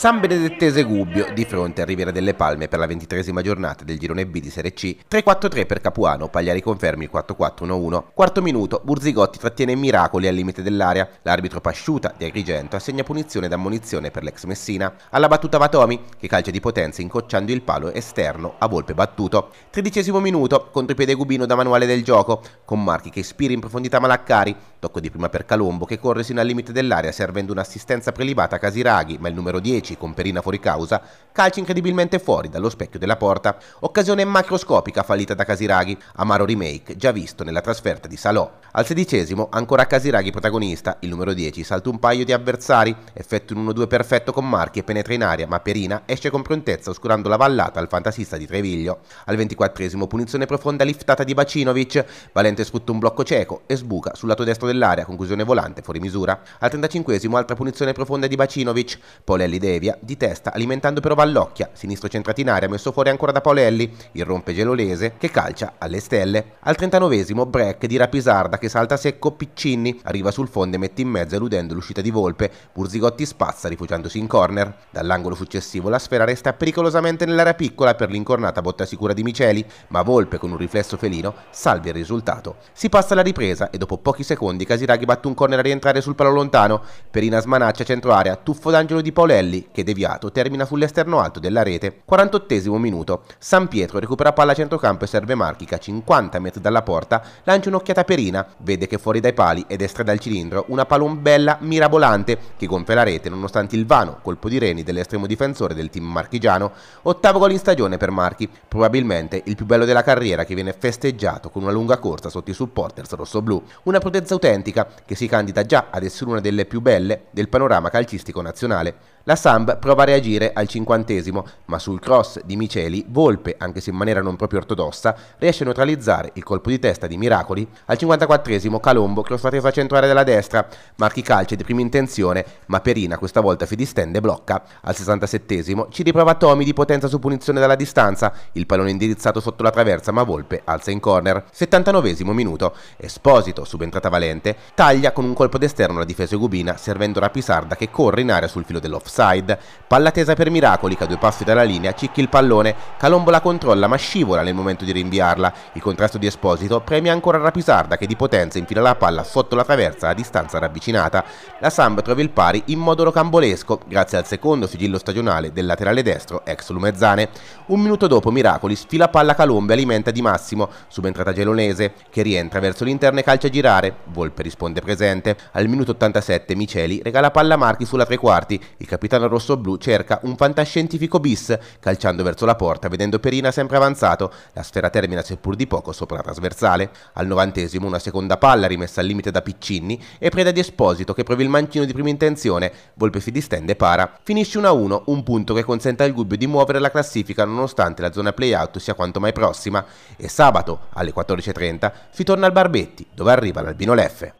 San Benedettese Gubbio di fronte a Riviera delle Palme per la ventitresima giornata del girone B di Serie C, 3-4-3 per Capuano, Pagliari confermi il 4-4-1-1. Quarto minuto, Burzigotti trattiene miracoli al limite dell'area, l'arbitro Pasciuta di Agrigento assegna punizione ed ammonizione per l'ex Messina, alla battuta va Tomi, che calcia di potenza incocciando il palo esterno a volpe battuto. Tredicesimo minuto, contropiede Gubino da manuale del gioco, con Marchi che ispira in profondità Malaccari, tocco di prima per Calombo che corre sino al limite dell'area servendo un'assistenza prelibata a Casiraghi, ma il numero 10 10 con Perina fuori causa, calci incredibilmente fuori dallo specchio della porta. Occasione macroscopica fallita da Casiraghi, amaro remake già visto nella trasferta di Salò al sedicesimo, ancora Casiraghi protagonista, il numero 10 salta un paio di avversari, effettua un 1-2 perfetto con Marchi e penetra in aria, ma Perina esce con prontezza oscurando la vallata al fantasista di Treviglio. Al ventiquattresimo, punizione profonda liftata di Bacinovic, Valente sfrutta un blocco cieco e sbuca sul lato destro dell'area, conclusione volante fuori misura. Al trentacinquesimo, altra punizione profonda di Bacinovic, Polelli devia, di testa, alimentando però Vallocchia, sinistro centrato in aria, messo fuori ancora da Polelli, irrompe Gelolese, che calcia alle stelle. Al trentanovesimo, break di Rapisarda, che salta secco Piccinni, arriva sul fondo e mette in mezzo eludendo l'uscita di Volpe, Burzigotti spazza rifugiandosi in corner. Dall'angolo successivo la sfera resta pericolosamente nell'area piccola per l'incornata botta sicura di Miceli, ma Volpe con un riflesso felino salvi il risultato. Si passa alla ripresa e dopo pochi secondi Casiraghi batte un corner a rientrare sul palo lontano, Perina smanaccia centro area, tuffo d'angelo di Paolelli che deviato termina sull'esterno alto della rete. 48 minuto, San Pietro recupera palla a centrocampo e serve Marchica 50 metri dalla porta, lancia un'occhiata a Perina, vede che fuori dai pali ed estra dal cilindro una palombella mirabolante che gonfia la rete nonostante il vano colpo di reni dell'estremo difensore del team marchigiano, ottavo gol in stagione per Marchi, probabilmente il più bello della carriera che viene festeggiato con una lunga corsa sotto i supporters rossoblù, una prudenza autentica che si candida già ad essere una delle più belle del panorama calcistico nazionale. La Samp prova a reagire al cinquantesimo, ma sul cross di Miceli, Volpe, anche se in maniera non proprio ortodossa, riesce a neutralizzare il colpo di testa di Miracoli. Al 54 Calombo cross la testa centrale della destra, marchi calcio di prima intenzione, ma Perina questa volta fidistende blocca. Al 67 ci riprova Tomi di potenza su punizione dalla distanza, il pallone indirizzato sotto la traversa, ma Volpe alza in corner. 79 minuto, Esposito, subentrata Valente, taglia con un colpo d'esterno la difesa Gubina, servendo la Pisarda che corre in aria sul filo dell'offside offside. Palla tesa per Miracoli che a due passi dalla linea cicchi il pallone, Calombo la controlla ma scivola nel momento di rinviarla. Il contrasto di Esposito premia ancora Rapisarda che di potenza infila la palla sotto la traversa a distanza ravvicinata. La Samp trova il pari in modo rocambolesco grazie al secondo sigillo stagionale del laterale destro ex Lumezzane. Un minuto dopo Miracoli sfila palla Calombo e alimenta Di Massimo, subentrata gelonese che rientra verso l'interno e calcia a girare. Volpe risponde presente. Al minuto 87 Miceli regala palla a Marchi sulla tre quarti. I capitano rosso-blu cerca un fantascientifico bis, calciando verso la porta, vedendo Perina sempre avanzato. La sfera termina seppur di poco sopra la trasversale. Al novantesimo una seconda palla rimessa al limite da Piccinni e preda di Esposito che prova il mancino di prima intenzione. Volpe si distende e para. Finisce 1-1, un punto che consente al Gubbio di muovere la classifica nonostante la zona play-out sia quanto mai prossima. E sabato, alle 14.30, si torna al Barbetti, dove arriva l'Albino Leffe.